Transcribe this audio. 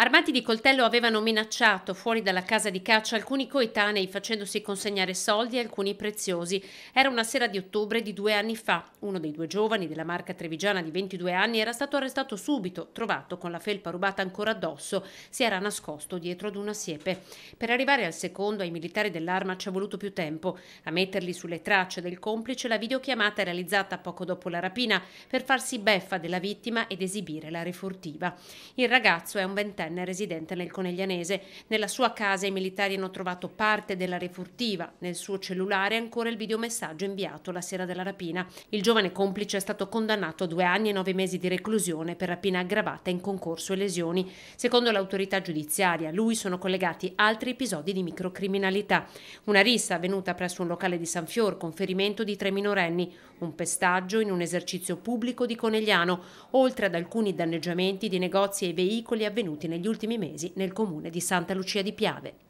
Armati di coltello avevano minacciato fuori dalla casa di caccia alcuni coetanei facendosi consegnare soldi e alcuni preziosi. Era una sera di ottobre di due anni fa. Uno dei due giovani della marca trevigiana di 22 anni era stato arrestato subito, trovato con la felpa rubata ancora addosso. Si era nascosto dietro ad una siepe. Per arrivare al secondo ai militari dell'arma ci è voluto più tempo. A metterli sulle tracce del complice la videochiamata realizzata poco dopo la rapina per farsi beffa della vittima ed esibire la refurtiva. Il ragazzo è un ventenne diciottenne residente nel Coneglianese. Nella sua casa i militari hanno trovato parte della refurtiva, nel suo cellulare ancora il videomessaggio inviato la sera della rapina. Il giovane complice è stato condannato a due anni e nove mesi di reclusione per rapina aggravata in concorso e lesioni. Secondo l'autorità giudiziaria, a lui sono collegati altri episodi di microcriminalità. Una rissa avvenuta presso un locale di San Fior con ferimento di tre minorenni, un pestaggio in un esercizio pubblico di Conegliano, oltre ad alcuni danneggiamenti di negozi e veicoli avvenuti nel negli ultimi mesi nel comune di Santa Lucia di Piave.